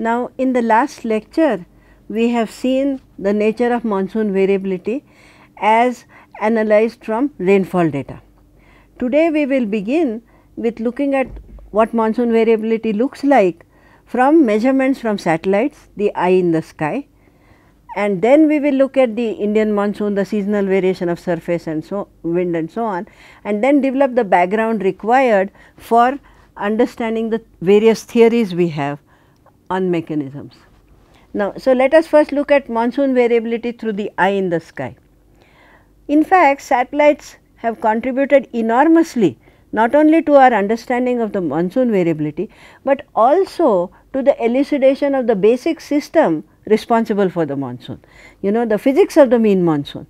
Now, in the last lecture, we have seen the nature of monsoon variability as analyzed from rainfall data. Today, we will begin with looking at what monsoon variability looks like from measurements from satellites, the eye in the sky and then we will look at the Indian monsoon, the seasonal variation of surface and so wind and so on and then develop the background required for understanding the various theories we have on mechanisms. Now, so let us first look at monsoon variability through the eye in the sky. In fact, satellites have contributed enormously not only to our understanding of the monsoon variability, but also to the elucidation of the basic system responsible for the monsoon, you know the physics of the mean monsoon.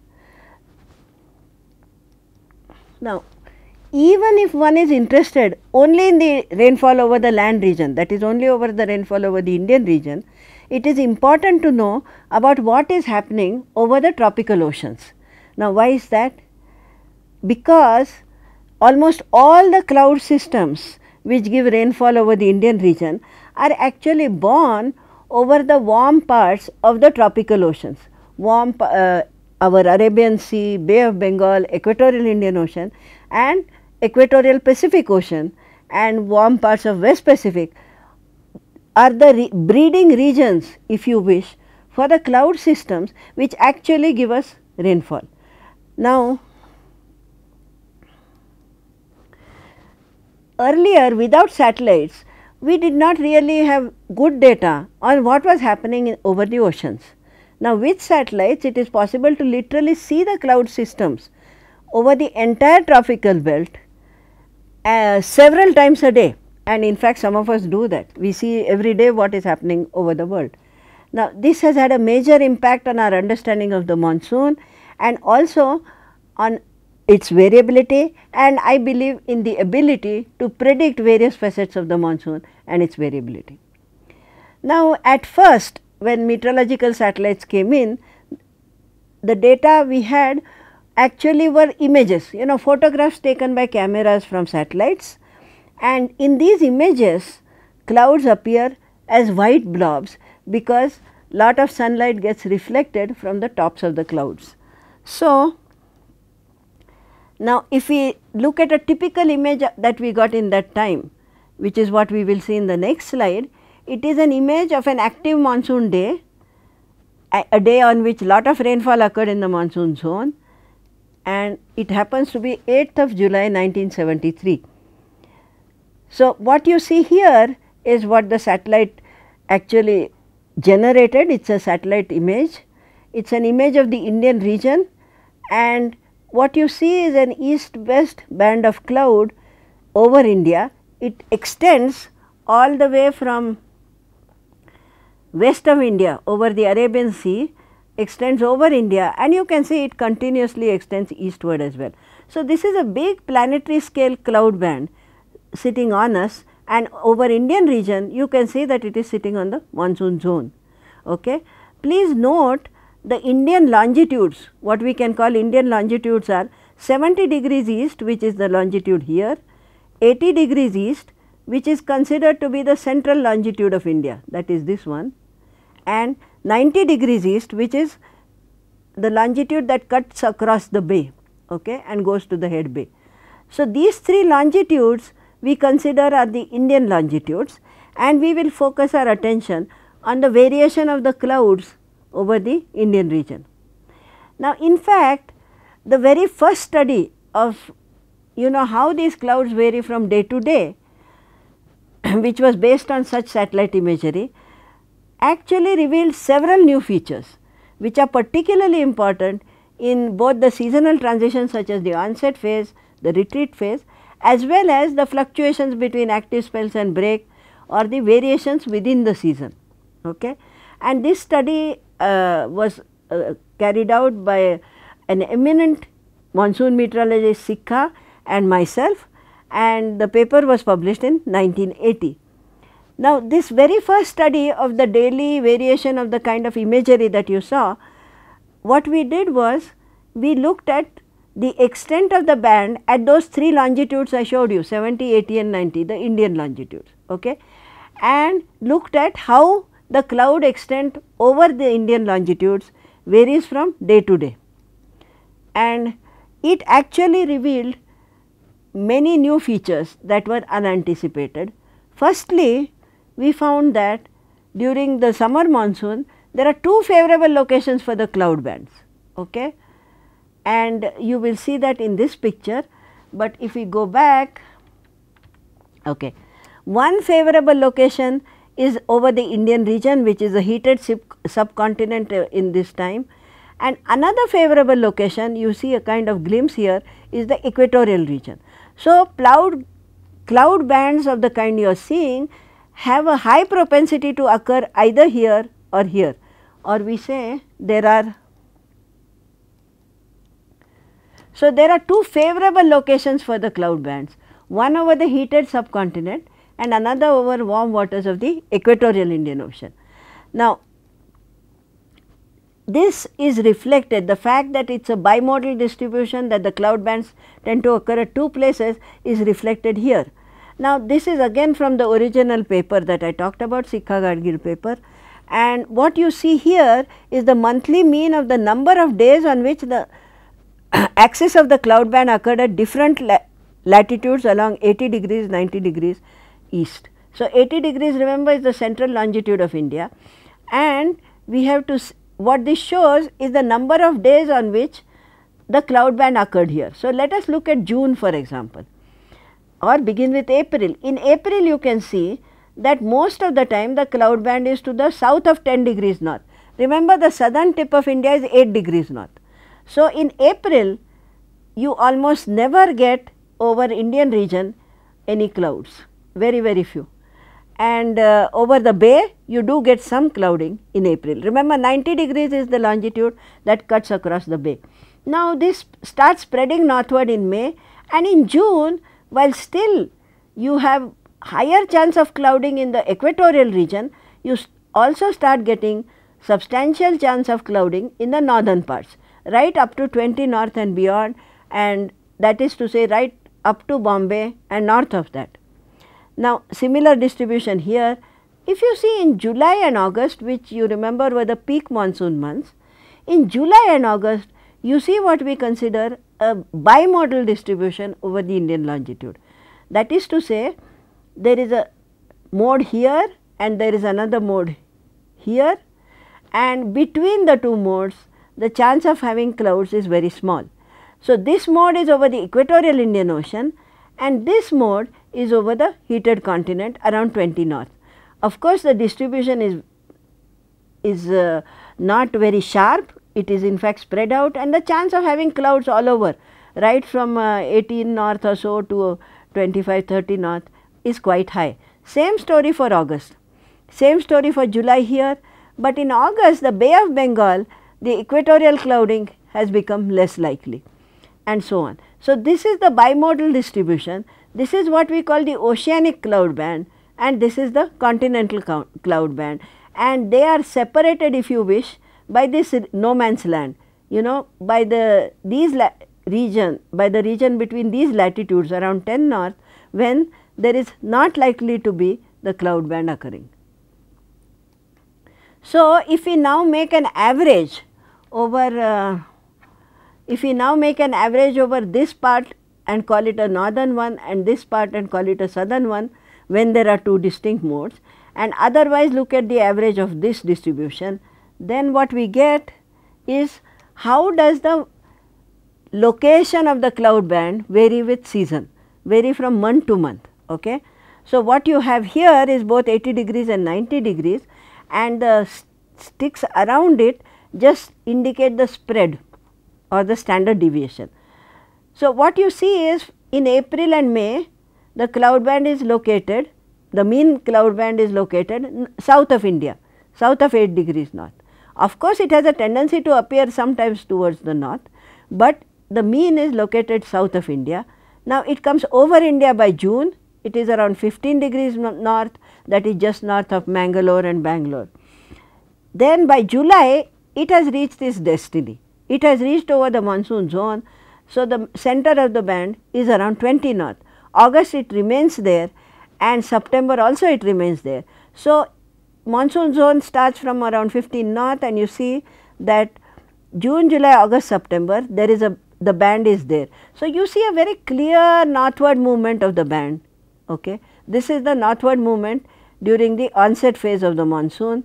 Now, even if one is interested only in the rainfall over the land region that is only over the rainfall over the Indian region, it is important to know about what is happening over the tropical oceans. Now, why is that? Because almost all the cloud systems which give rainfall over the Indian region are actually born over the warm parts of the tropical oceans. Warm, uh, our Arabian Sea, Bay of Bengal, Equatorial Indian Ocean and equatorial Pacific Ocean and warm parts of West Pacific are the re breeding regions if you wish for the cloud systems which actually give us rainfall. Now, earlier without satellites we did not really have good data on what was happening in, over the oceans. Now, with satellites it is possible to literally see the cloud systems over the entire tropical belt uh, several times a day and in fact some of us do that. We see every day what is happening over the world. Now this has had a major impact on our understanding of the monsoon and also on its variability and I believe in the ability to predict various facets of the monsoon and its variability. Now at first when meteorological satellites came in, the data we had actually were images, you know, photographs taken by cameras from satellites. And in these images, clouds appear as white blobs because lot of sunlight gets reflected from the tops of the clouds. So, now if we look at a typical image that we got in that time, which is what we will see in the next slide, it is an image of an active monsoon day, a, a day on which lot of rainfall occurred in the monsoon zone and it happens to be 8th of July 1973. So, what you see here is what the satellite actually generated, it is a satellite image. It is an image of the Indian region and what you see is an east-west band of cloud over India. It extends all the way from west of India over the Arabian Sea extends over India and you can see it continuously extends eastward as well. So, this is a big planetary scale cloud band sitting on us and over Indian region you can see that it is sitting on the monsoon zone. Okay. Please note the Indian longitudes what we can call Indian longitudes are 70 degrees east which is the longitude here, 80 degrees east which is considered to be the central longitude of India that is this one and 90 degrees east which is the longitude that cuts across the bay okay, and goes to the head bay. So, these three longitudes we consider are the Indian longitudes and we will focus our attention on the variation of the clouds over the Indian region. Now, in fact, the very first study of you know how these clouds vary from day to day which was based on such satellite imagery actually revealed several new features which are particularly important in both the seasonal transitions such as the onset phase, the retreat phase as well as the fluctuations between active spells and break or the variations within the season. Okay? And this study uh, was uh, carried out by an eminent monsoon meteorologist Sikha and myself and the paper was published in 1980. Now, this very first study of the daily variation of the kind of imagery that you saw, what we did was we looked at the extent of the band at those three longitudes I showed you 70, 80 and 90 the Indian longitudes okay, and looked at how the cloud extent over the Indian longitudes varies from day to day. And it actually revealed many new features that were unanticipated. Firstly, we found that during the summer monsoon, there are two favorable locations for the cloud bands. Okay? And you will see that in this picture, but if we go back, okay, one favorable location is over the Indian region which is a heated subcontinent uh, in this time and another favorable location you see a kind of glimpse here is the equatorial region. So, cloud, cloud bands of the kind you are seeing have a high propensity to occur either here or here or we say there are. So, there are two favorable locations for the cloud bands, one over the heated subcontinent and another over warm waters of the equatorial Indian Ocean. Now, this is reflected the fact that it is a bimodal distribution that the cloud bands tend to occur at two places is reflected here. Now, this is again from the original paper that I talked about Sikha Gadgil paper and what you see here is the monthly mean of the number of days on which the axis of the cloud band occurred at different la latitudes along 80 degrees 90 degrees east. So, 80 degrees remember is the central longitude of India and we have to what this shows is the number of days on which the cloud band occurred here. So, let us look at June for example or begin with April. In April you can see that most of the time the cloud band is to the south of 10 degrees north. Remember the southern tip of India is 8 degrees north. So, in April you almost never get over Indian region any clouds, very very few. And uh, over the bay you do get some clouding in April. Remember 90 degrees is the longitude that cuts across the bay. Now, this starts spreading northward in May and in June while still you have higher chance of clouding in the equatorial region, you also start getting substantial chance of clouding in the northern parts, right up to 20 north and beyond and that is to say right up to Bombay and north of that. Now, similar distribution here, if you see in July and August which you remember were the peak monsoon months, in July and August you see what we consider a bimodal distribution over the Indian longitude. That is to say, there is a mode here and there is another mode here and between the two modes the chance of having clouds is very small. So, this mode is over the equatorial Indian Ocean and this mode is over the heated continent around 20 north. Of course, the distribution is, is uh, not very sharp it is in fact spread out and the chance of having clouds all over right from uh, 18 north or so to 25 30 north is quite high. Same story for August, same story for July here, but in August the Bay of Bengal the equatorial clouding has become less likely and so on. So, this is the bimodal distribution, this is what we call the oceanic cloud band and this is the continental cloud band and they are separated if you wish by this no man's land, you know, by the these region, by the region between these latitudes around 10 north, when there is not likely to be the cloud band occurring. So, if we now make an average over, uh, if we now make an average over this part and call it a northern one and this part and call it a southern one when there are two distinct modes and otherwise look at the average of this distribution then what we get is how does the location of the cloud band vary with season, vary from month to month. Okay? So, what you have here is both 80 degrees and 90 degrees and the sticks around it just indicate the spread or the standard deviation. So, what you see is in April and May the cloud band is located, the mean cloud band is located south of India, south of 8 degrees north. Of course, it has a tendency to appear sometimes towards the north, but the mean is located south of India. Now, it comes over India by June, it is around 15 degrees north that is just north of Mangalore and Bangalore. Then by July, it has reached its destiny. It has reached over the monsoon zone. So, the center of the band is around 20 north. August it remains there and September also it remains there. So, monsoon zone starts from around 15 north and you see that June, July, August, September there is a the band is there. So, you see a very clear northward movement of the band. Okay. This is the northward movement during the onset phase of the monsoon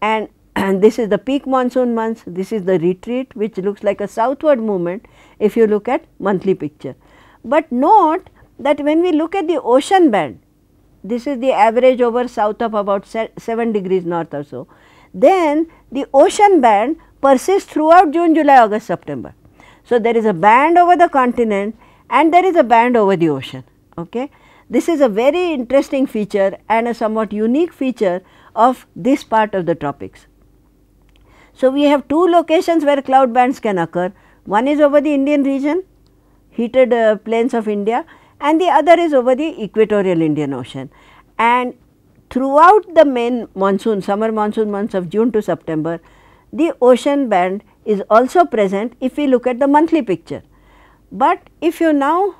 and, and this is the peak monsoon months, this is the retreat which looks like a southward movement if you look at monthly picture. But note that when we look at the ocean band, this is the average over south of about 7 degrees north or so. Then the ocean band persists throughout June, July, August, September. So, there is a band over the continent and there is a band over the ocean. Okay? This is a very interesting feature and a somewhat unique feature of this part of the tropics. So, we have two locations where cloud bands can occur. One is over the Indian region, heated uh, plains of India and the other is over the equatorial Indian Ocean. And throughout the main monsoon, summer monsoon months of June to September, the ocean band is also present if we look at the monthly picture. But if you now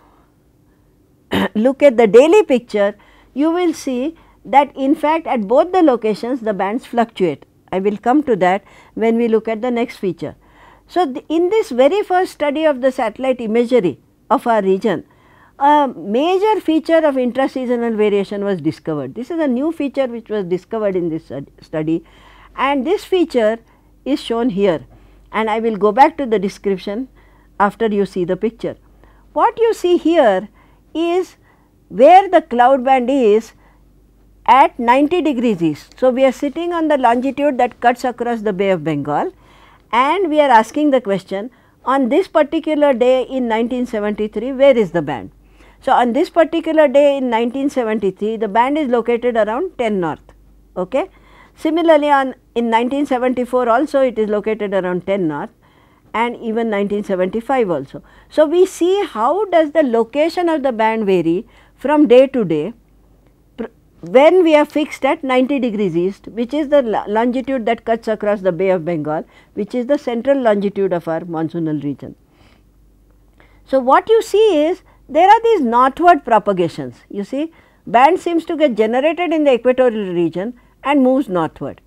look at the daily picture, you will see that in fact at both the locations the bands fluctuate. I will come to that when we look at the next feature. So, the, in this very first study of the satellite imagery of our region, a major feature of intraseasonal variation was discovered. This is a new feature which was discovered in this study and this feature is shown here and I will go back to the description after you see the picture. What you see here is where the cloud band is at 90 degrees east. So, we are sitting on the longitude that cuts across the Bay of Bengal and we are asking the question on this particular day in 1973 where is the band. So, on this particular day in 1973, the band is located around 10 north. Okay? Similarly, on in 1974 also it is located around 10 north and even 1975 also. So, we see how does the location of the band vary from day to day when we are fixed at 90 degrees east which is the longitude that cuts across the Bay of Bengal which is the central longitude of our monsoonal region. So, what you see is there are these northward propagations. You see, band seems to get generated in the equatorial region and moves northward.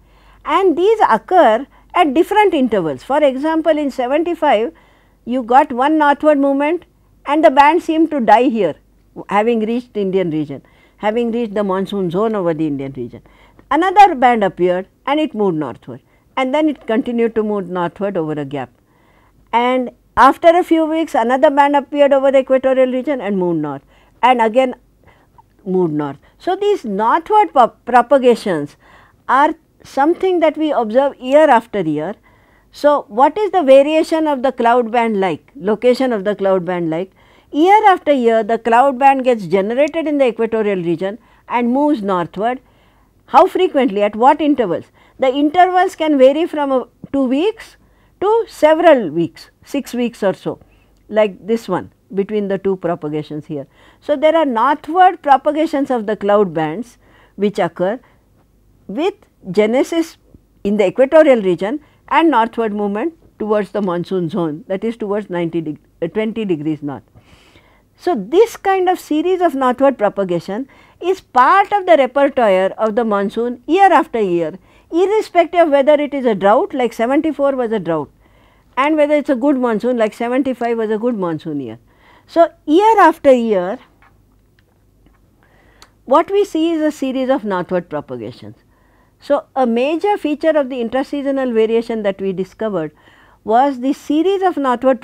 And these occur at different intervals. For example, in 75, you got one northward movement and the band seemed to die here, having reached the Indian region, having reached the monsoon zone over the Indian region. Another band appeared and it moved northward and then it continued to move northward over a gap. And after a few weeks, another band appeared over the equatorial region and moved north and again moved north. So, these northward propagations are something that we observe year after year. So, what is the variation of the cloud band like, location of the cloud band like? Year after year, the cloud band gets generated in the equatorial region and moves northward. How frequently, at what intervals? The intervals can vary from 2 weeks to several weeks. 6 weeks or so like this one between the two propagations here. So, there are northward propagations of the cloud bands which occur with genesis in the equatorial region and northward movement towards the monsoon zone that is towards 90 deg uh, 20 degrees north. So, this kind of series of northward propagation is part of the repertoire of the monsoon year after year irrespective of whether it is a drought like 74 was a drought and whether it is a good monsoon like 75 was a good monsoon year. So, year after year what we see is a series of northward propagations. So, a major feature of the interseasonal variation that we discovered was the series of northward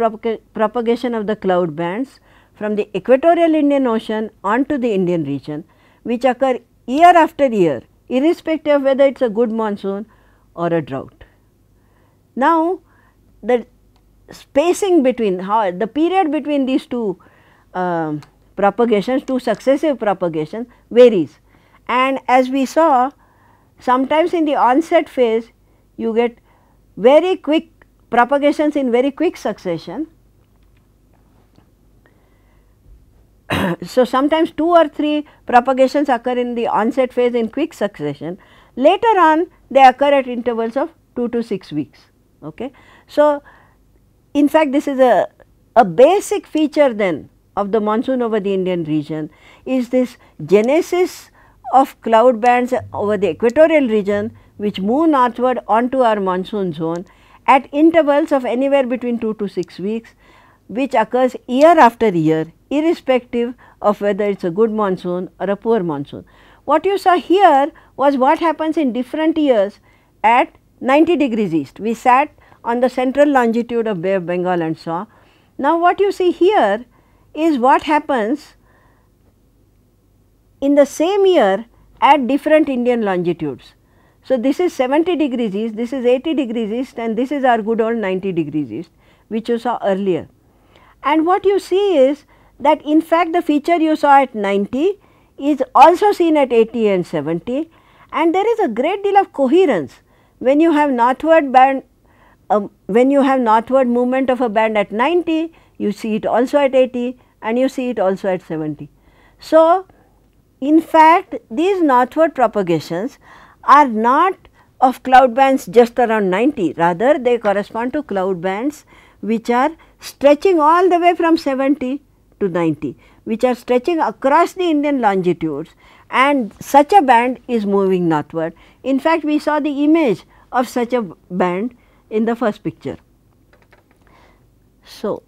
propagation of the cloud bands from the equatorial Indian Ocean onto the Indian region which occur year after year irrespective of whether it is a good monsoon or a drought. Now, the spacing between how the period between these two uh, propagations, two successive propagations varies. And as we saw sometimes in the onset phase you get very quick propagations in very quick succession. so, sometimes 2 or 3 propagations occur in the onset phase in quick succession. Later on they occur at intervals of 2 to 6 weeks. Okay. So, in fact, this is a, a basic feature then of the monsoon over the Indian region is this genesis of cloud bands over the equatorial region which move northward onto our monsoon zone at intervals of anywhere between 2 to 6 weeks which occurs year after year irrespective of whether it is a good monsoon or a poor monsoon. What you saw here was what happens in different years at 90 degrees east. We sat on the central longitude of Bay of Bengal and so on. Now, what you see here is what happens in the same year at different Indian longitudes. So, this is 70 degrees east, this is 80 degrees east and this is our good old 90 degrees east which you saw earlier. And what you see is that in fact the feature you saw at 90 is also seen at 80 and 70 and there is a great deal of coherence when you have northward band when you have northward movement of a band at 90, you see it also at 80 and you see it also at 70. So, in fact, these northward propagations are not of cloud bands just around 90, rather they correspond to cloud bands which are stretching all the way from 70 to 90, which are stretching across the Indian longitudes and such a band is moving northward. In fact, we saw the image of such a band in the first picture. So,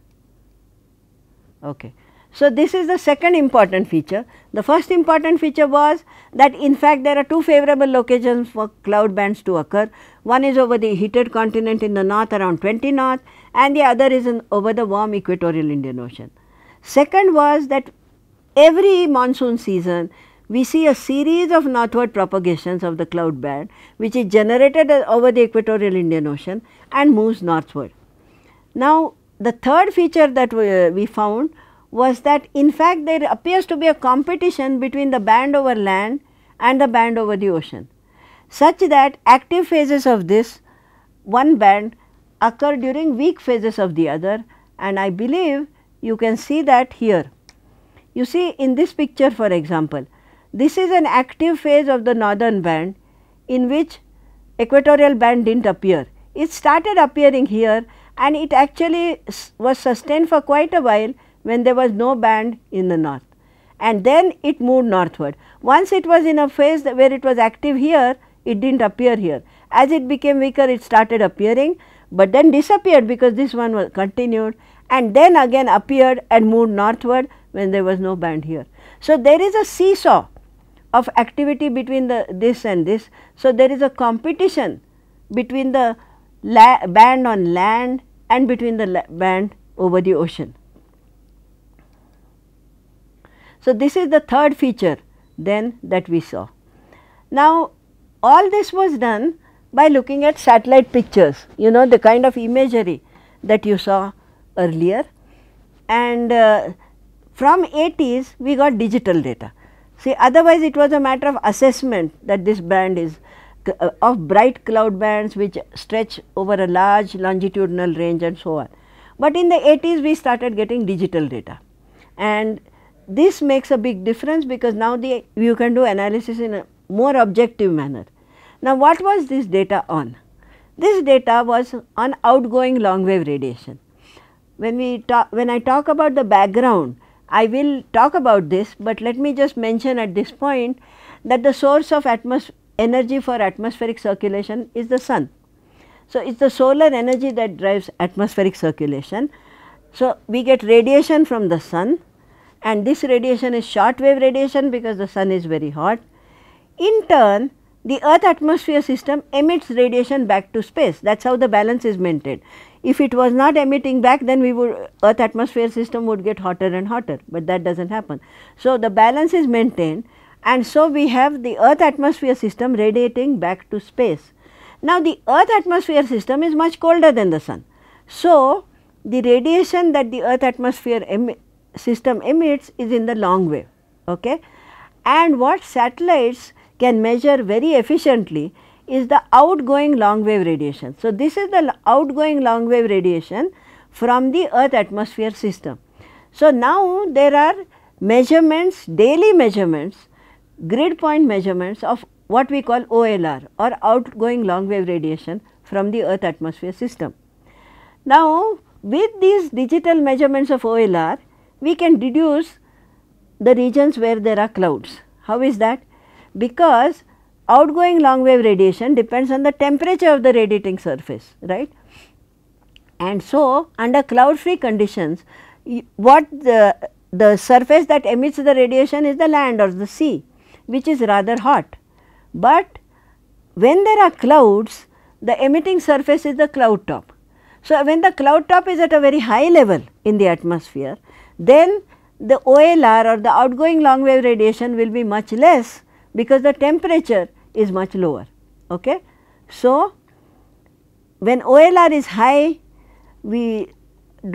okay. So, this is the second important feature. The first important feature was that in fact there are two favorable locations for cloud bands to occur. One is over the heated continent in the north around 20 north and the other is in, over the warm equatorial Indian Ocean. Second was that every monsoon season we see a series of northward propagations of the cloud band which is generated over the equatorial Indian Ocean and moves northward. Now, the third feature that we, uh, we found was that in fact there appears to be a competition between the band over land and the band over the ocean such that active phases of this one band occur during weak phases of the other and I believe you can see that here. You see in this picture for example, this is an active phase of the northern band in which equatorial band did not appear. It started appearing here and it actually was sustained for quite a while when there was no band in the north and then it moved northward. Once it was in a phase where it was active here, it did not appear here. As it became weaker, it started appearing but then disappeared because this one was continued and then again appeared and moved northward when there was no band here. So, there is a seesaw of activity between the this and this. So, there is a competition between the band on land and between the band over the ocean. So, this is the third feature then that we saw. Now, all this was done by looking at satellite pictures, you know the kind of imagery that you saw earlier and uh, from 80s we got digital data. See otherwise it was a matter of assessment that this band is uh, of bright cloud bands which stretch over a large longitudinal range and so on. But in the 80s we started getting digital data and this makes a big difference because now the you can do analysis in a more objective manner. Now what was this data on? This data was on outgoing long wave radiation. When we talk, when I talk about the background, I will talk about this, but let me just mention at this point that the source of energy for atmospheric circulation is the sun. So, it is the solar energy that drives atmospheric circulation. So, we get radiation from the sun and this radiation is short wave radiation because the sun is very hot. In turn, the earth atmosphere system emits radiation back to space that is how the balance is maintained. If it was not emitting back then we would earth atmosphere system would get hotter and hotter, but that does not happen. So, the balance is maintained and so we have the earth atmosphere system radiating back to space. Now, the earth atmosphere system is much colder than the sun. So, the radiation that the earth atmosphere emi system emits is in the long wave. Okay? And what satellites can measure very efficiently is the outgoing long wave radiation. So, this is the outgoing long wave radiation from the earth atmosphere system. So, now there are measurements, daily measurements, grid point measurements of what we call OLR or outgoing long wave radiation from the earth atmosphere system. Now, with these digital measurements of OLR, we can deduce the regions where there are clouds. How is that? Because outgoing long wave radiation depends on the temperature of the radiating surface, right. And so, under cloud free conditions, what the, the surface that emits the radiation is the land or the sea, which is rather hot. But when there are clouds, the emitting surface is the cloud top. So, when the cloud top is at a very high level in the atmosphere, then the OLR or the outgoing long wave radiation will be much less because the temperature is much lower. Okay? So, when OLR is high, we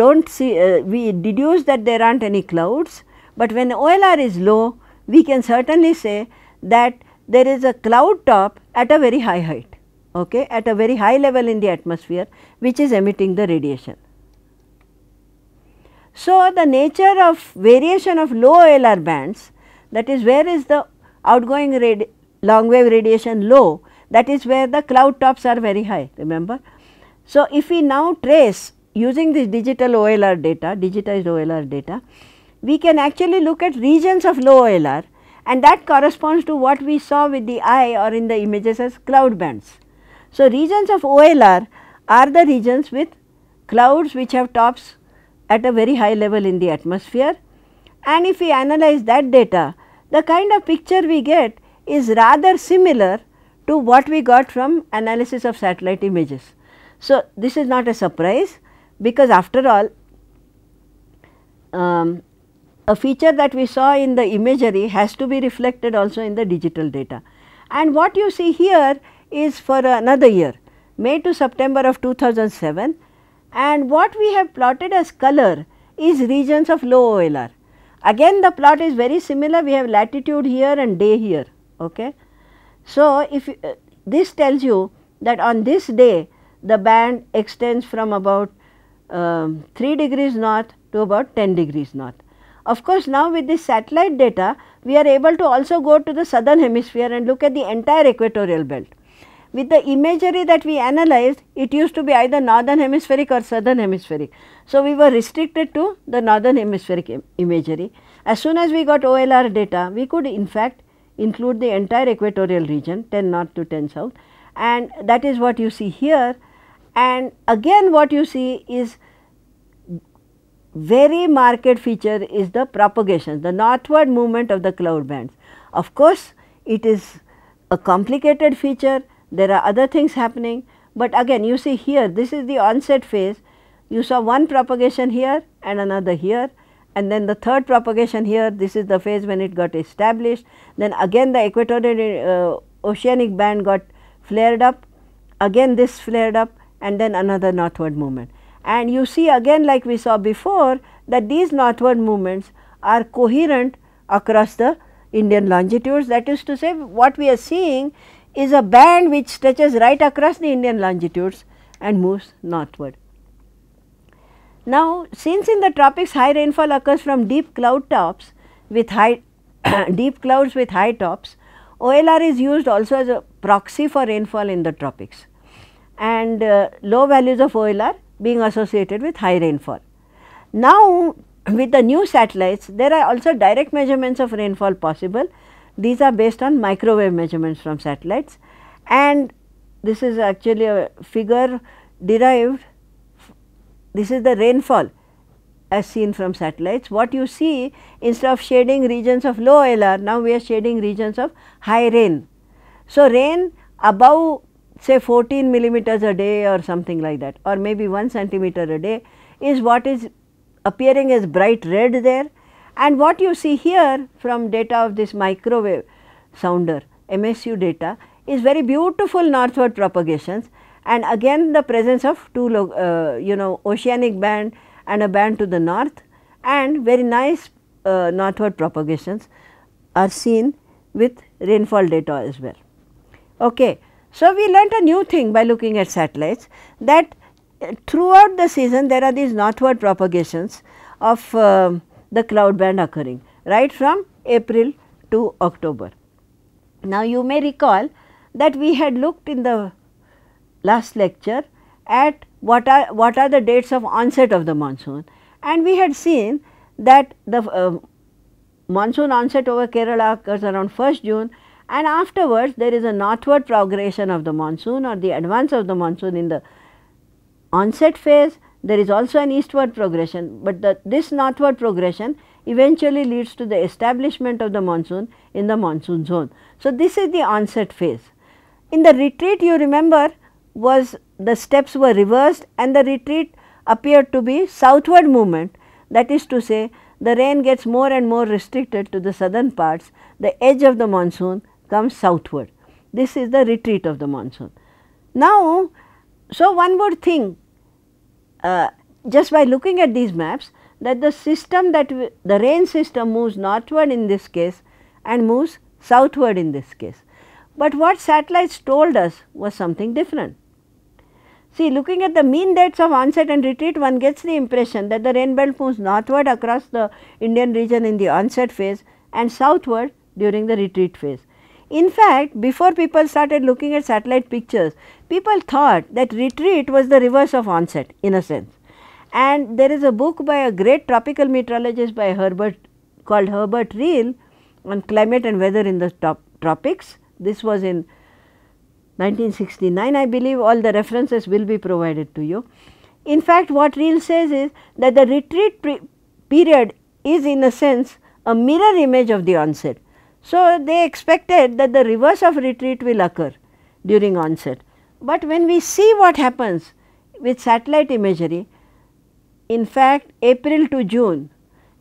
do not see, uh, we deduce that there are not any clouds, but when OLR is low, we can certainly say that there is a cloud top at a very high height, okay, at a very high level in the atmosphere which is emitting the radiation. So, the nature of variation of low OLR bands that is where is the outgoing long wave radiation low that is where the cloud tops are very high remember. So, if we now trace using this digital OLR data digitized OLR data we can actually look at regions of low OLR and that corresponds to what we saw with the eye or in the images as cloud bands. So, regions of OLR are the regions with clouds which have tops at a very high level in the atmosphere and if we analyze that data the kind of picture we get is rather similar to what we got from analysis of satellite images. So, this is not a surprise because after all um, a feature that we saw in the imagery has to be reflected also in the digital data. And what you see here is for another year May to September of 2007 and what we have plotted as color is regions of low OLR. Again the plot is very similar we have latitude here and day here Okay. So, if uh, this tells you that on this day the band extends from about um, 3 degrees north to about 10 degrees north. Of course, now with this satellite data we are able to also go to the southern hemisphere and look at the entire equatorial belt. With the imagery that we analyzed it used to be either northern hemispheric or southern hemispheric. So, we were restricted to the northern hemispheric Im imagery. As soon as we got OLR data we could in fact include the entire equatorial region 10 north to 10 south and that is what you see here and again what you see is very marked feature is the propagation the northward movement of the cloud bands. Of course, it is a complicated feature there are other things happening but again you see here this is the onset phase you saw one propagation here and another here and then the third propagation here this is the phase when it got established then again the equatorial uh, oceanic band got flared up again this flared up and then another northward movement and you see again like we saw before that these northward movements are coherent across the Indian longitudes that is to say what we are seeing is a band which stretches right across the Indian longitudes and moves northward. Now, since in the tropics high rainfall occurs from deep cloud tops with high deep clouds with high tops, OLR is used also as a proxy for rainfall in the tropics and uh, low values of OLR being associated with high rainfall. Now, with the new satellites, there are also direct measurements of rainfall possible. These are based on microwave measurements from satellites and this is actually a figure derived this is the rainfall as seen from satellites. What you see instead of shading regions of low LR, now we are shading regions of high rain. So, rain above say 14 millimeters a day or something like that or maybe 1 centimeter a day is what is appearing as bright red there and what you see here from data of this microwave sounder MSU data is very beautiful northward propagations and again the presence of two uh, you know oceanic band and a band to the north and very nice uh, northward propagations are seen with rainfall data as well. Okay. So, we learnt a new thing by looking at satellites that uh, throughout the season there are these northward propagations of uh, the cloud band occurring right from April to October. Now, you may recall that we had looked in the last lecture at what are, what are the dates of onset of the monsoon and we had seen that the uh, monsoon onset over Kerala occurs around 1st June and afterwards there is a northward progression of the monsoon or the advance of the monsoon in the onset phase there is also an eastward progression, but the, this northward progression eventually leads to the establishment of the monsoon in the monsoon zone. So, this is the onset phase. In the retreat you remember was the steps were reversed and the retreat appeared to be southward movement. That is to say, the rain gets more and more restricted to the southern parts, the edge of the monsoon comes southward. This is the retreat of the monsoon. Now, so one would think uh, just by looking at these maps that the system that the rain system moves northward in this case and moves southward in this case. But what satellites told us was something different. See looking at the mean dates of onset and retreat one gets the impression that the rain belt moves northward across the Indian region in the onset phase and southward during the retreat phase. In fact, before people started looking at satellite pictures, people thought that retreat was the reverse of onset in a sense. And there is a book by a great tropical meteorologist by Herbert called Herbert Reel on climate and weather in the top, tropics. This was in 1969 I believe all the references will be provided to you. In fact, what Reel says is that the retreat period is in a sense a mirror image of the onset. So, they expected that the reverse of retreat will occur during onset. But when we see what happens with satellite imagery, in fact April to June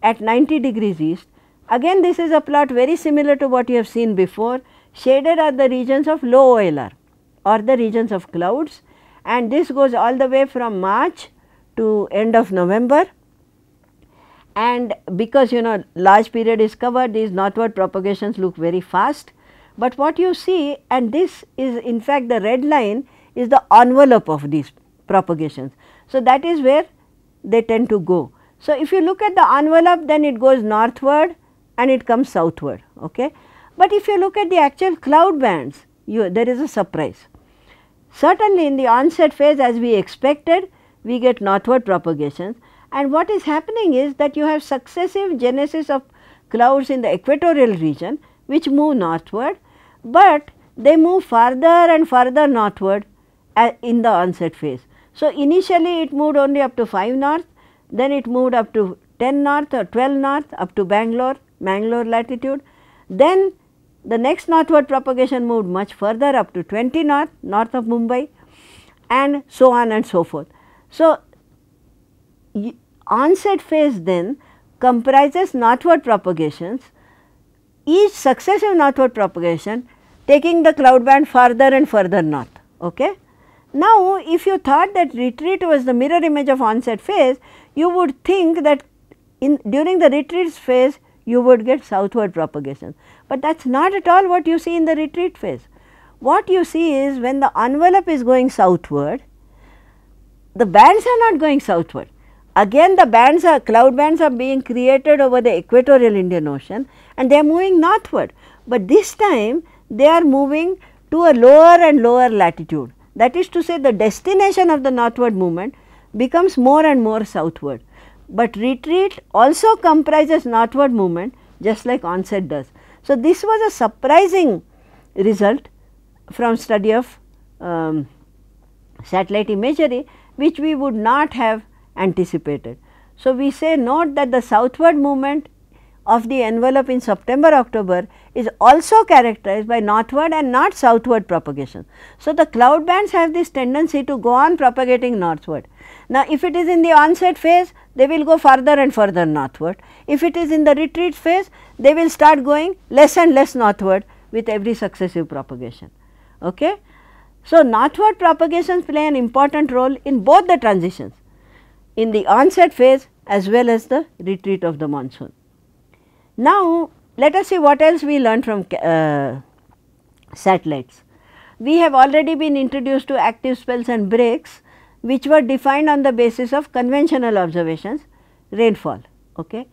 at 90 degrees east, again this is a plot very similar to what you have seen before, shaded are the regions of low OLR or the regions of clouds and this goes all the way from March to end of November and because you know large period is covered these northward propagations look very fast. But what you see and this is in fact the red line is the envelope of these propagations. So, that is where they tend to go. So, if you look at the envelope then it goes northward and it comes southward. Okay? But if you look at the actual cloud bands you, there is a surprise. Certainly in the onset phase as we expected, we get northward propagations and what is happening is that you have successive genesis of clouds in the equatorial region which move northward, but they move farther and farther northward uh, in the onset phase. So, initially it moved only up to 5 north, then it moved up to 10 north or 12 north up to Bangalore, Bangalore latitude. Then the next northward propagation moved much further up to 20 north, north of Mumbai and so on and so forth. So, onset phase then comprises northward propagations, each successive northward propagation taking the cloud band further and further north. Okay? Now, if you thought that retreat was the mirror image of onset phase, you would think that in during the retreat phase you would get southward propagation. But that is not at all what you see in the retreat phase. What you see is when the envelope is going southward, the bands are not going southward. Again the bands are, cloud bands are being created over the equatorial Indian Ocean and they are moving northward. But this time they are moving to a lower and lower latitude. That is to say the destination of the northward movement becomes more and more southward. But retreat also comprises northward movement just like onset does. So, this was a surprising result from study of um, satellite imagery which we would not have anticipated. So, we say note that the southward movement of the envelope in September October is also characterized by northward and not southward propagation. So, the cloud bands have this tendency to go on propagating northward. Now, if it is in the onset phase they will go further and further northward. If it is in the retreat phase they will start going less and less northward with every successive propagation. Okay? So, northward propagations play an important role in both the transitions in the onset phase as well as the retreat of the monsoon. Now, let us see what else we learn from uh, satellites. We have already been introduced to active spells and breaks which were defined on the basis of conventional observations rainfall. Okay.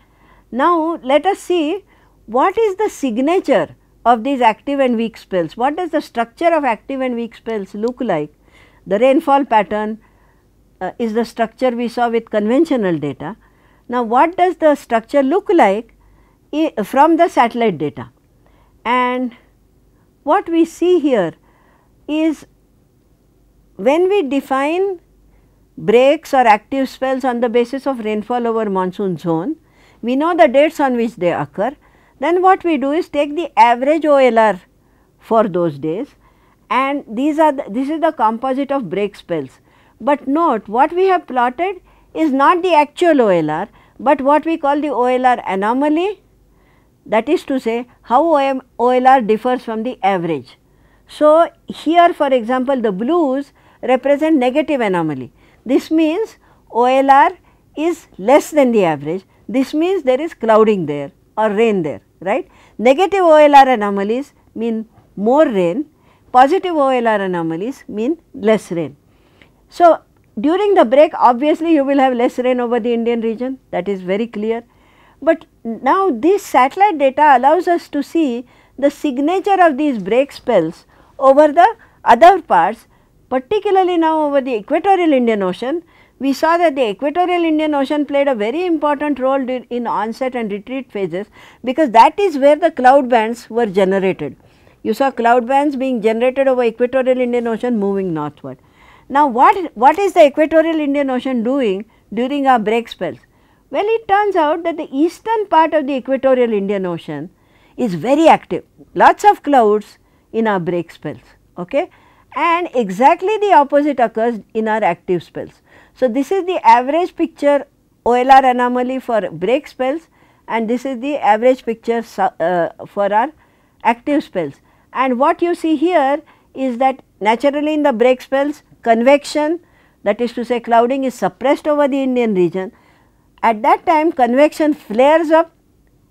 Now, let us see what is the signature of these active and weak spells? What does the structure of active and weak spells look like? The rainfall pattern uh, is the structure we saw with conventional data. Now, what does the structure look like from the satellite data? And what we see here is when we define breaks or active spells on the basis of rainfall over monsoon zone, we know the dates on which they occur then what we do is take the average OLR for those days and these are the, this is the composite of break spells. But note what we have plotted is not the actual OLR, but what we call the OLR anomaly that is to say how OM, OLR differs from the average. So, here for example, the blues represent negative anomaly. This means OLR is less than the average. This means there is clouding there or rain there right. Negative OLR anomalies mean more rain, positive OLR anomalies mean less rain. So, during the break obviously you will have less rain over the Indian region that is very clear. But now this satellite data allows us to see the signature of these break spells over the other parts particularly now over the equatorial Indian Ocean we saw that the equatorial Indian Ocean played a very important role in onset and retreat phases because that is where the cloud bands were generated. You saw cloud bands being generated over equatorial Indian Ocean moving northward. Now, what, what is the equatorial Indian Ocean doing during our break spells? Well, it turns out that the eastern part of the equatorial Indian Ocean is very active, lots of clouds in our break spells, okay? and exactly the opposite occurs in our active spells. So, this is the average picture OLR anomaly for break spells and this is the average picture uh, for our active spells. And what you see here is that naturally in the break spells convection that is to say clouding is suppressed over the Indian region. At that time convection flares up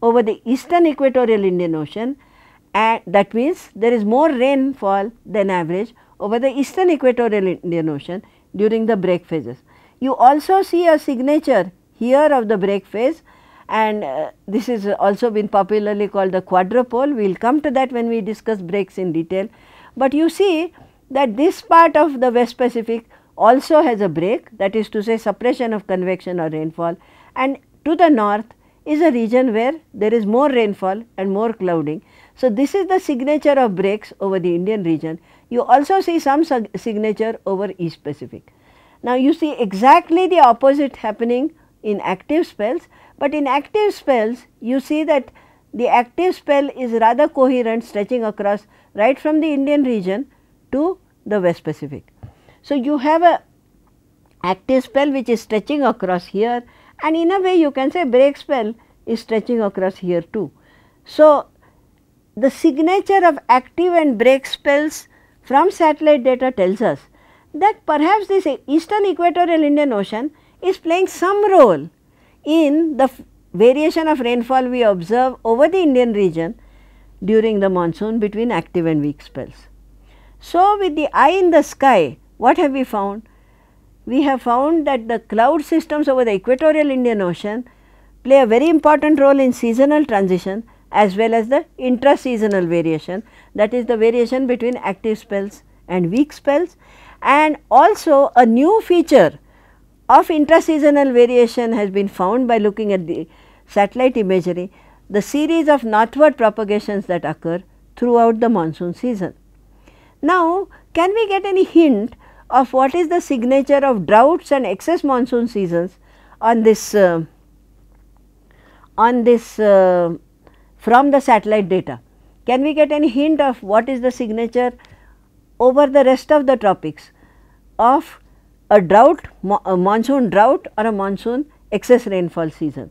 over the eastern equatorial Indian Ocean and that means there is more rainfall than average over the eastern equatorial Indian Ocean during the break phases. You also see a signature here of the break phase and uh, this is also been popularly called the quadrupole. We will come to that when we discuss breaks in detail. But you see that this part of the West Pacific also has a break that is to say suppression of convection or rainfall and to the north is a region where there is more rainfall and more clouding. So, this is the signature of breaks over the Indian region. You also see some signature over East Pacific. Now, you see exactly the opposite happening in active spells, but in active spells you see that the active spell is rather coherent stretching across right from the Indian region to the West Pacific. So, you have a active spell which is stretching across here and in a way you can say break spell is stretching across here too. So, the signature of active and break spells from satellite data tells us that perhaps this eastern equatorial Indian Ocean is playing some role in the variation of rainfall we observe over the Indian region during the monsoon between active and weak spells. So, with the eye in the sky, what have we found? We have found that the cloud systems over the equatorial Indian Ocean play a very important role in seasonal transition as well as the intra-seasonal variation that is the variation between active spells and weak spells and also a new feature of intraseasonal variation has been found by looking at the satellite imagery, the series of northward propagations that occur throughout the monsoon season. Now, can we get any hint of what is the signature of droughts and excess monsoon seasons on this uh, on this uh, from the satellite data? Can we get any hint of what is the signature over the rest of the tropics of a drought, a monsoon drought or a monsoon excess rainfall season.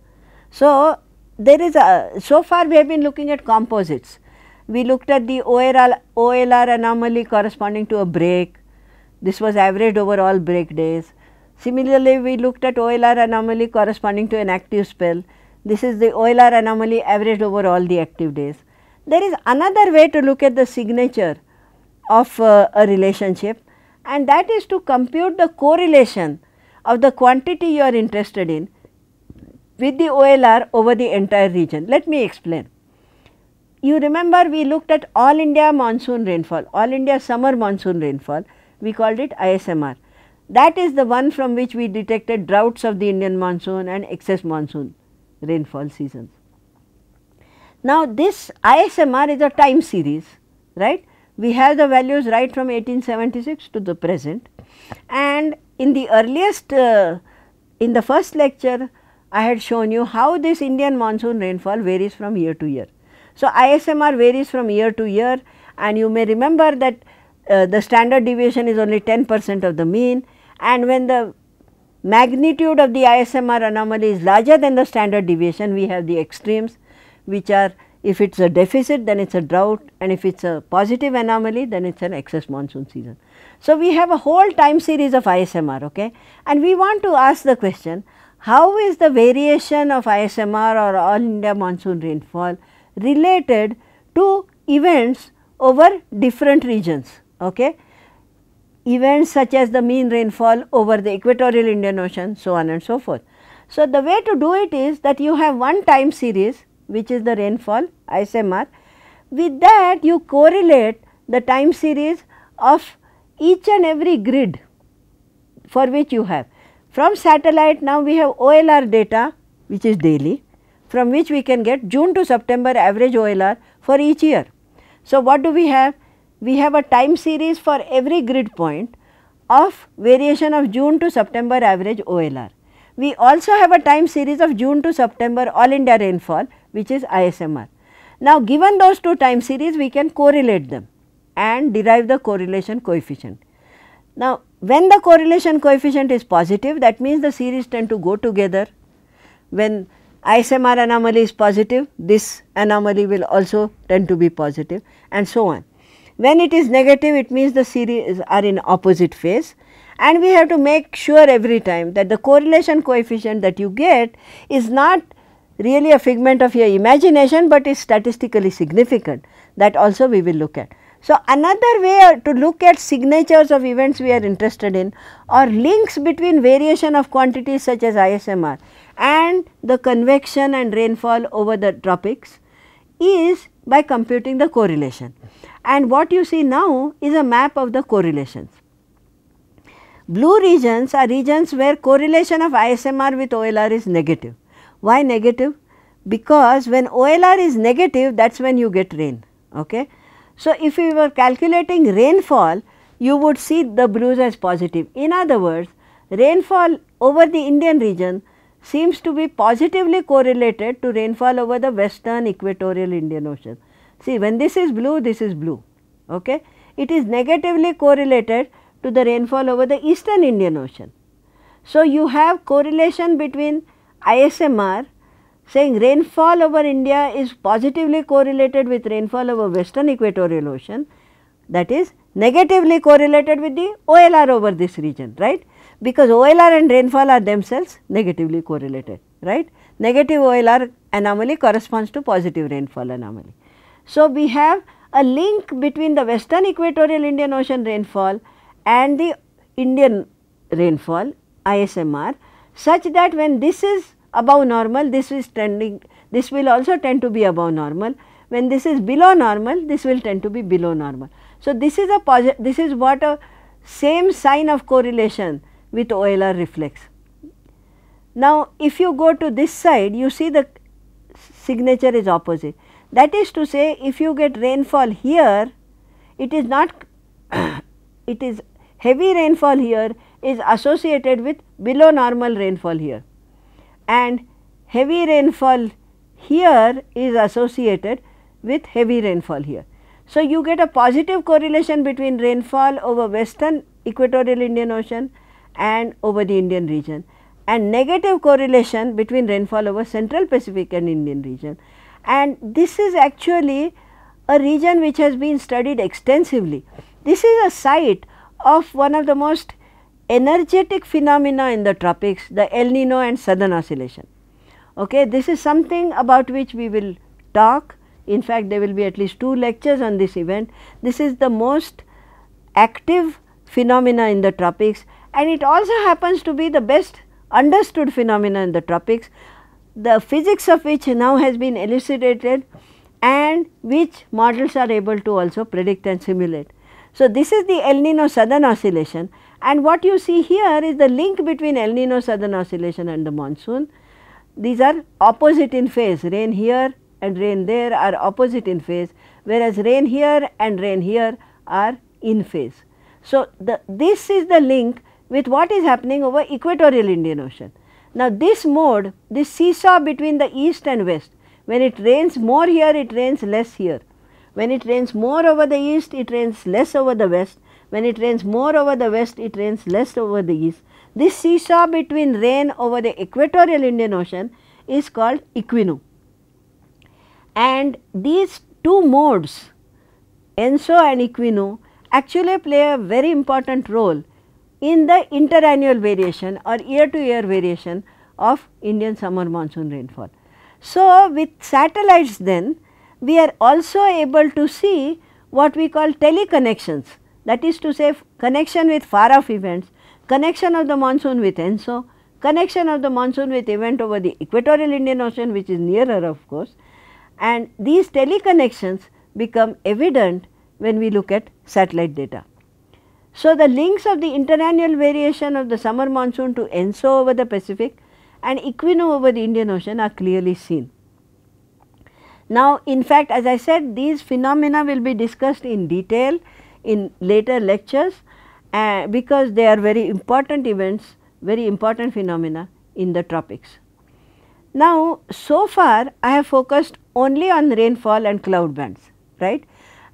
So, there is a, so far we have been looking at composites. We looked at the OLR, OLR anomaly corresponding to a break. This was averaged over all break days. Similarly, we looked at OLR anomaly corresponding to an active spell. This is the OLR anomaly averaged over all the active days. There is another way to look at the signature of uh, a relationship and that is to compute the correlation of the quantity you are interested in with the OLR over the entire region. Let me explain. You remember we looked at all India monsoon rainfall, all India summer monsoon rainfall, we called it ISMR. That is the one from which we detected droughts of the Indian monsoon and excess monsoon rainfall seasons. Now, this ISMR is a time series, right we have the values right from 1876 to the present and in the earliest uh, in the first lecture I had shown you how this Indian monsoon rainfall varies from year to year. So, ISMR varies from year to year and you may remember that uh, the standard deviation is only 10 percent of the mean and when the magnitude of the ISMR anomaly is larger than the standard deviation we have the extremes which are if it is a deficit, then it is a drought and if it is a positive anomaly, then it is an excess monsoon season. So, we have a whole time series of ISMR okay? and we want to ask the question, how is the variation of ISMR or all India monsoon rainfall related to events over different regions. Okay? Events such as the mean rainfall over the equatorial Indian Ocean so on and so forth. So, the way to do it is that you have one time series which is the rainfall isomer. With that you correlate the time series of each and every grid for which you have. From satellite now we have OLR data which is daily from which we can get June to September average OLR for each year. So, what do we have? We have a time series for every grid point of variation of June to September average OLR. We also have a time series of June to September all India rainfall which is ISMR. Now, given those two time series we can correlate them and derive the correlation coefficient. Now, when the correlation coefficient is positive that means the series tend to go together. When ISMR anomaly is positive this anomaly will also tend to be positive and so on. When it is negative it means the series are in opposite phase and we have to make sure every time that the correlation coefficient that you get is not really a figment of your imagination, but is statistically significant that also we will look at. So, another way to look at signatures of events we are interested in or links between variation of quantities such as ISMR and the convection and rainfall over the tropics is by computing the correlation. And what you see now is a map of the correlations. Blue regions are regions where correlation of ISMR with OLR is negative why negative? Because when OLR is negative that is when you get rain. Okay? So, if you were calculating rainfall you would see the blue as positive. In other words, rainfall over the Indian region seems to be positively correlated to rainfall over the western equatorial Indian Ocean. See when this is blue, this is blue. Okay? It is negatively correlated to the rainfall over the eastern Indian Ocean. So, you have correlation between ISMR saying rainfall over India is positively correlated with rainfall over western equatorial ocean that is negatively correlated with the OLR over this region, right. Because OLR and rainfall are themselves negatively correlated, right. Negative OLR anomaly corresponds to positive rainfall anomaly. So, we have a link between the western equatorial Indian Ocean rainfall and the Indian rainfall ISMR such that when this is above normal this is trending this will also tend to be above normal when this is below normal this will tend to be below normal. So, this is a this is what a same sign of correlation with OLR reflex. Now, if you go to this side you see the signature is opposite that is to say if you get rainfall here it is not it is heavy rainfall here is associated with below normal rainfall here and heavy rainfall here is associated with heavy rainfall here. So, you get a positive correlation between rainfall over western equatorial Indian Ocean and over the Indian region and negative correlation between rainfall over central Pacific and Indian region. And this is actually a region which has been studied extensively. This is a site of one of the most energetic phenomena in the tropics, the El Nino and Southern Oscillation. Okay, this is something about which we will talk. In fact, there will be at least two lectures on this event. This is the most active phenomena in the tropics and it also happens to be the best understood phenomena in the tropics, the physics of which now has been elucidated and which models are able to also predict and simulate. So, this is the El Nino Southern Oscillation and what you see here is the link between El Nino Southern Oscillation and the monsoon. These are opposite in phase, rain here and rain there are opposite in phase, whereas rain here and rain here are in phase. So, the, this is the link with what is happening over equatorial Indian Ocean. Now, this mode, this seesaw between the east and west, when it rains more here, it rains less here. When it rains more over the east, it rains less over the west when it rains more over the west, it rains less over the east. This seesaw between rain over the equatorial Indian Ocean is called equino. And these two modes, ENSO and equino, actually play a very important role in the interannual variation or year to year variation of Indian summer monsoon rainfall. So, with satellites then, we are also able to see what we call teleconnections that is to say connection with far off events, connection of the monsoon with ENSO, connection of the monsoon with event over the equatorial Indian Ocean which is nearer of course and these teleconnections become evident when we look at satellite data. So, the links of the interannual variation of the summer monsoon to ENSO over the Pacific and Equino over the Indian Ocean are clearly seen. Now, in fact, as I said, these phenomena will be discussed in detail in later lectures uh, because they are very important events, very important phenomena in the tropics. Now, so far I have focused only on rainfall and cloud bands, right.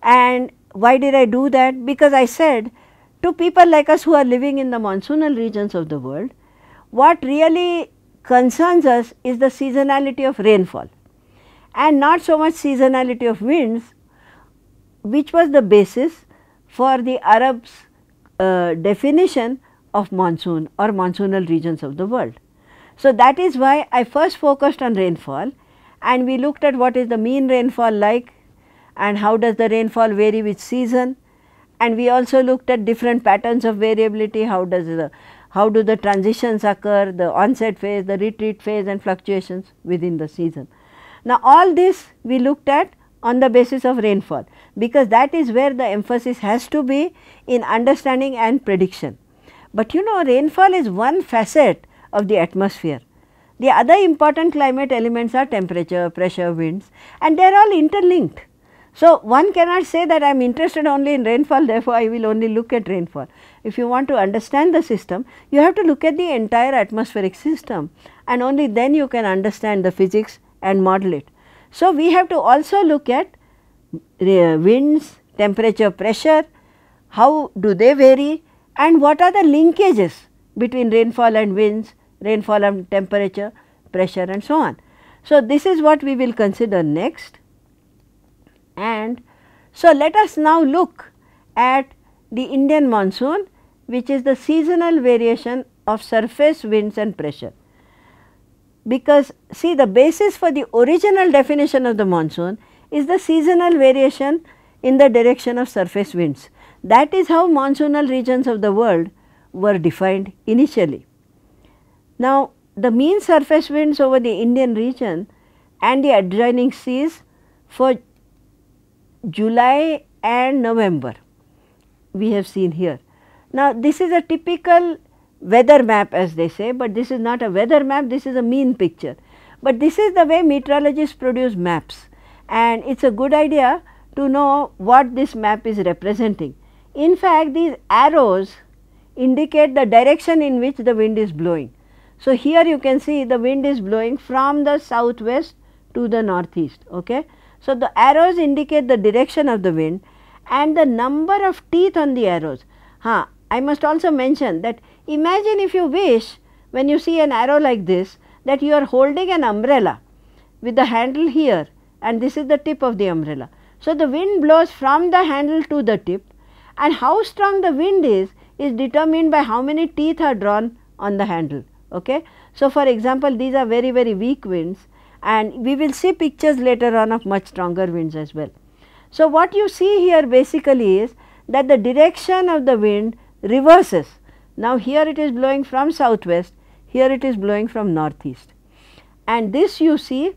And why did I do that? Because I said to people like us who are living in the monsoonal regions of the world, what really concerns us is the seasonality of rainfall and not so much seasonality of winds, which was the basis for the Arabs uh, definition of monsoon or monsoonal regions of the world. So, that is why I first focused on rainfall and we looked at what is the mean rainfall like and how does the rainfall vary with season and we also looked at different patterns of variability, how does the how do the transitions occur, the onset phase, the retreat phase and fluctuations within the season. Now, all this we looked at on the basis of rainfall because that is where the emphasis has to be in understanding and prediction. But you know rainfall is one facet of the atmosphere. The other important climate elements are temperature, pressure, winds and they are all interlinked. So, one cannot say that I am interested only in rainfall therefore, I will only look at rainfall. If you want to understand the system, you have to look at the entire atmospheric system and only then you can understand the physics and model it. So, we have to also look at winds, temperature, pressure, how do they vary and what are the linkages between rainfall and winds, rainfall and temperature, pressure and so on. So, this is what we will consider next and so let us now look at the Indian monsoon which is the seasonal variation of surface winds and pressure because see the basis for the original definition of the monsoon is the seasonal variation in the direction of surface winds. That is how monsoonal regions of the world were defined initially. Now, the mean surface winds over the Indian region and the adjoining seas for July and November we have seen here. Now, this is a typical weather map as they say, but this is not a weather map, this is a mean picture. But this is the way meteorologists produce maps and it is a good idea to know what this map is representing. In fact, these arrows indicate the direction in which the wind is blowing. So, here you can see the wind is blowing from the southwest to the northeast. Okay? So, the arrows indicate the direction of the wind and the number of teeth on the arrows. Huh, I must also mention that Imagine if you wish when you see an arrow like this that you are holding an umbrella with the handle here and this is the tip of the umbrella. So, the wind blows from the handle to the tip and how strong the wind is is determined by how many teeth are drawn on the handle. Okay? So, for example, these are very very weak winds and we will see pictures later on of much stronger winds as well. So, what you see here basically is that the direction of the wind reverses now here it is blowing from southwest, here it is blowing from northeast. And this you see,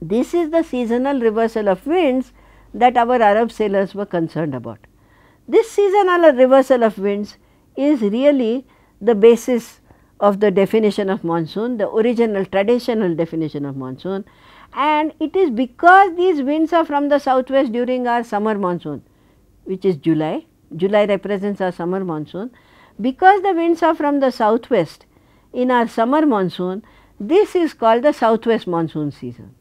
this is the seasonal reversal of winds that our Arab sailors were concerned about. This seasonal reversal of winds is really the basis of the definition of monsoon, the original traditional definition of monsoon and it is because these winds are from the southwest during our summer monsoon which is July, July represents our summer monsoon because the winds are from the southwest in our summer monsoon, this is called the southwest monsoon season.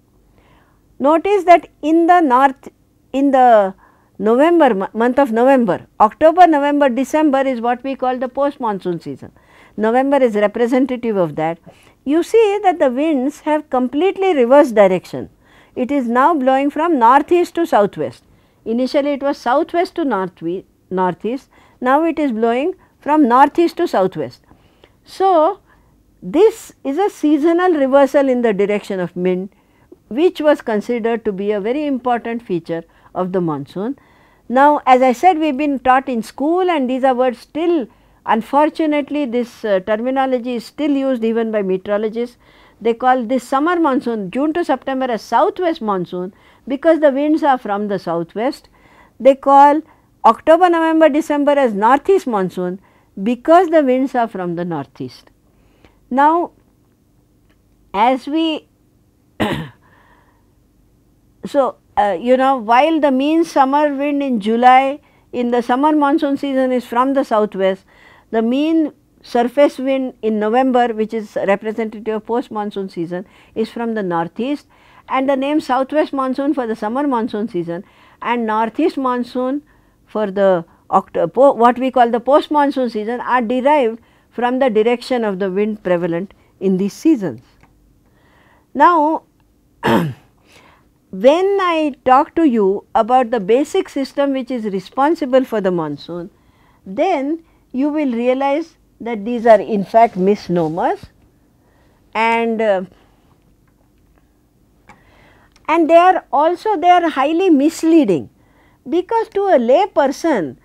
Notice that in the north, in the November month of November, October, November, December is what we call the post monsoon season. November is representative of that. You see that the winds have completely reversed direction. It is now blowing from northeast to southwest. Initially it was southwest to north northeast, now it is blowing from northeast to southwest. So, this is a seasonal reversal in the direction of wind which was considered to be a very important feature of the monsoon. Now, as I said we have been taught in school and these are words still unfortunately this uh, terminology is still used even by meteorologists. They call this summer monsoon June to September as southwest monsoon because the winds are from the southwest. They call October, November, December as northeast monsoon because the winds are from the northeast. Now, as we so uh, you know while the mean summer wind in July in the summer monsoon season is from the southwest, the mean surface wind in November which is representative of post monsoon season is from the northeast and the name southwest monsoon for the summer monsoon season and northeast monsoon for the what we call the post monsoon season are derived from the direction of the wind prevalent in these seasons. Now, when I talk to you about the basic system which is responsible for the monsoon, then you will realize that these are in fact misnomers and uh, and they are also they are highly misleading because to a lay person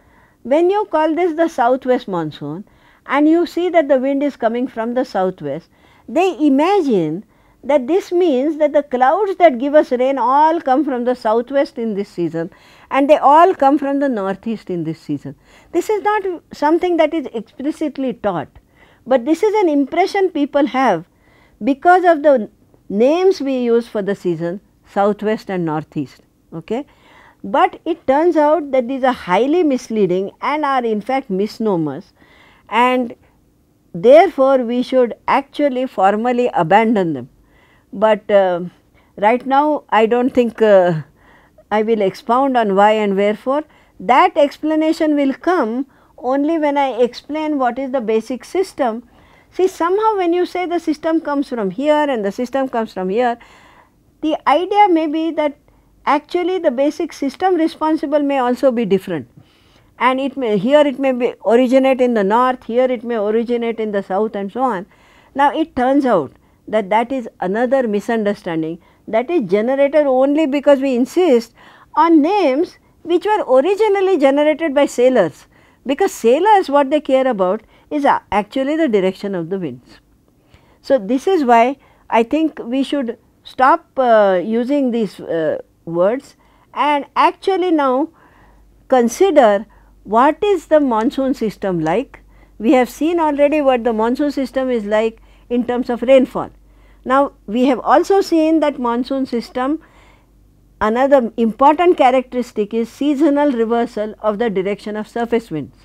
when you call this the southwest monsoon and you see that the wind is coming from the southwest, they imagine that this means that the clouds that give us rain all come from the southwest in this season and they all come from the northeast in this season. This is not something that is explicitly taught, but this is an impression people have because of the names we use for the season southwest and northeast. Okay? But it turns out that these are highly misleading and are in fact misnomers and therefore we should actually formally abandon them. But uh, right now I do not think uh, I will expound on why and wherefore. That explanation will come only when I explain what is the basic system. See somehow when you say the system comes from here and the system comes from here, the idea may be that actually the basic system responsible may also be different and it may here it may be originate in the north here it may originate in the south and so on now it turns out that that is another misunderstanding that is generated only because we insist on names which were originally generated by sailors because sailors what they care about is actually the direction of the winds. So, this is why I think we should stop uh, using these uh, words and actually now consider what is the monsoon system like. We have seen already what the monsoon system is like in terms of rainfall. Now, we have also seen that monsoon system another important characteristic is seasonal reversal of the direction of surface winds.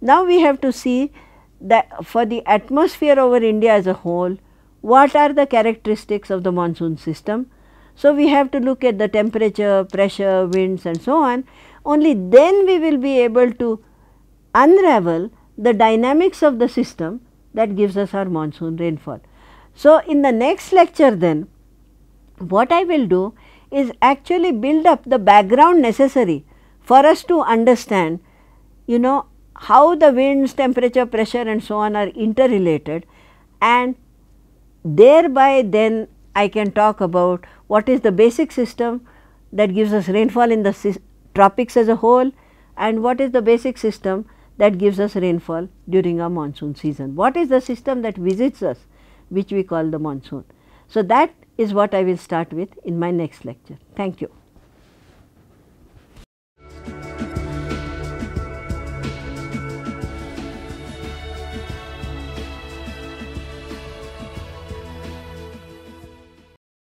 Now, we have to see that for the atmosphere over India as a whole, what are the characteristics of the monsoon system so, we have to look at the temperature, pressure, winds and so on. Only then we will be able to unravel the dynamics of the system that gives us our monsoon rainfall. So, in the next lecture then, what I will do is actually build up the background necessary for us to understand, you know, how the winds, temperature, pressure and so on are interrelated and thereby then I can talk about what is the basic system that gives us rainfall in the tropics as a whole and what is the basic system that gives us rainfall during our monsoon season. What is the system that visits us which we call the monsoon. So, that is what I will start with in my next lecture. Thank you.